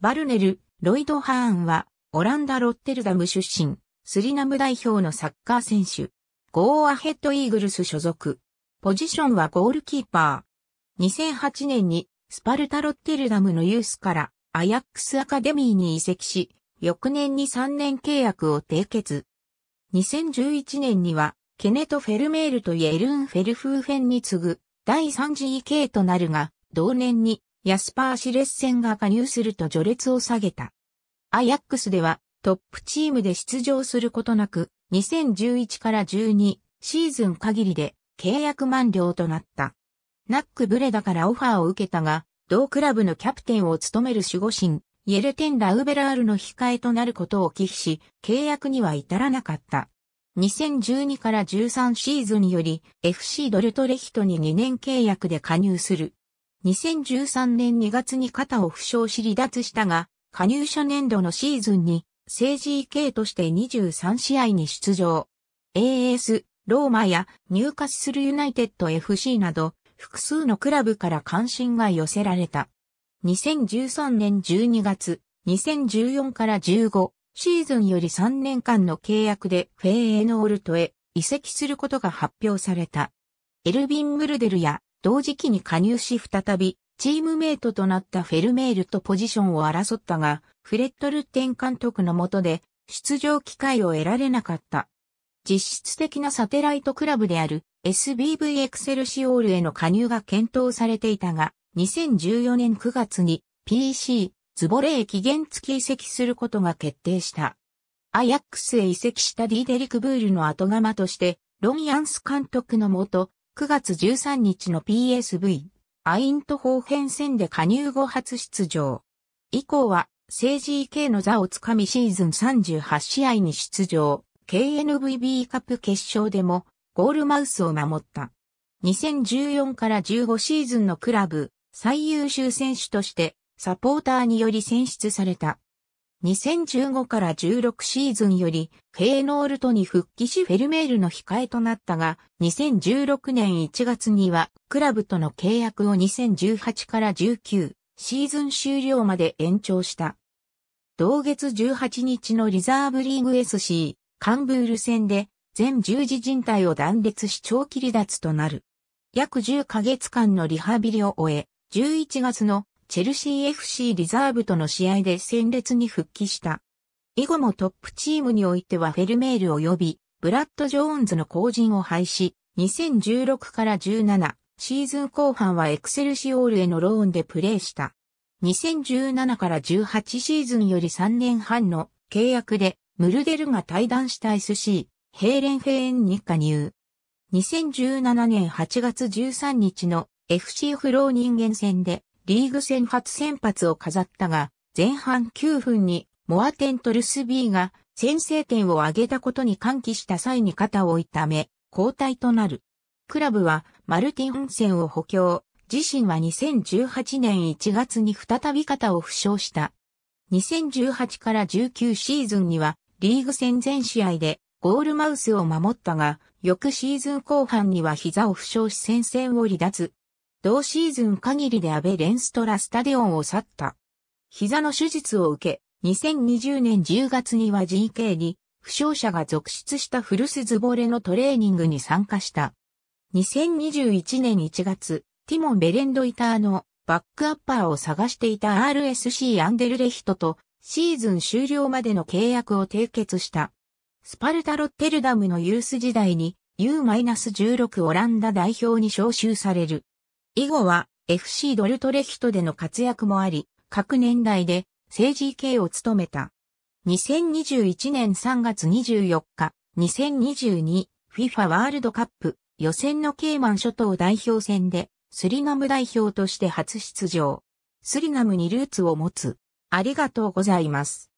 バルネル、ロイド・ハーンは、オランダ・ロッテルダム出身、スリナム代表のサッカー選手。ゴーアヘッドイーグルス所属。ポジションはゴールキーパー。2008年に、スパルタ・ロッテルダムのユースから、アヤックス・アカデミーに移籍し、翌年に3年契約を締結。2011年には、ケネト・フェルメールとイエルン・フェルフーフェンに次ぐ、第3次位系となるが、同年にヤスパー・シレッセンが加入すると序列を下げた。アヤックスではトップチームで出場することなく、2011から12シーズン限りで契約満了となった。ナック・ブレダからオファーを受けたが、同クラブのキャプテンを務める守護神、イエレテン・ラウベラールの控えとなることを忌避し、契約には至らなかった。2012から13シーズンより FC ドルトレヒトに2年契約で加入する。2013年2月に肩を負傷し離脱したが、加入者年度のシーズンに、政治 k として23試合に出場。AS、ローマやニューカッスルユナイテッド FC など、複数のクラブから関心が寄せられた。2013年12月、2014から15シーズンより3年間の契約でフェーエノールトへ移籍することが発表された。エルビン・ムルデルや同時期に加入し再び、チームメイトとなったフェルメールとポジションを争ったが、フレット・ルッテン監督の下で、出場機会を得られなかった。実質的なサテライトクラブである SBV エクセルシオールへの加入が検討されていたが、2014年9月に PC ズボレー期限付き移籍することが決定した。アヤックスへ移籍したディーデリク・ブールの後釜として、ロン・ヤンス監督のもと、9月13日の PSV、アイント方編戦で加入後初出場。以降は、政治 EK の座をつかみシーズン38試合に出場、KNVB カップ決勝でも、ゴールマウスを守った。2014から15シーズンのクラブ、最優秀選手として、サポーターにより選出された。2015から16シーズンよりフェーノールトに復帰しフェルメールの控えとなったが、2016年1月にはクラブとの契約を2018から19シーズン終了まで延長した。同月18日のリザーブリーグ SC カンブール戦で全十字人体を断裂し長期離脱となる。約10ヶ月間のリハビリを終え、11月のチェルシー FC リザーブとの試合で戦列に復帰した。以後もトップチームにおいてはフェルメール及びブラッド・ジョーンズの後陣を廃止、2016から17シーズン後半はエクセルシオールへのローンでプレーした。2017から18シーズンより3年半の契約でムルデルが退団した SC ヘーレンフェーンに加入。2017年8月13日の FC フロー人間戦でリーグ戦初先発を飾ったが、前半9分にモアテントルスビーが先制点を挙げたことに歓喜した際に肩を痛め、交代となる。クラブはマルティン・ンセンを補強、自身は2018年1月に再び肩を負傷した。2018から19シーズンにはリーグ戦全試合でゴールマウスを守ったが、翌シーズン後半には膝を負傷し戦線を離脱。同シーズン限りでアベレンストラスタデオンを去った。膝の手術を受け、2020年10月には GK に、負傷者が続出した古巣ズボレのトレーニングに参加した。2021年1月、ティモン・ベレンドイターのバックアッパーを探していた RSC アンデルレヒトとシーズン終了までの契約を締結した。スパルタ・ロッテルダムのユース時代に U-16 オランダ代表に招集される。以後は FC ドルトレヒトでの活躍もあり、各年代で政治系を務めた。2021年3月24日、2022 f i f a ワールドカップ予選のケイマン諸島代表戦でスリナム代表として初出場。スリナムにルーツを持つ。ありがとうございます。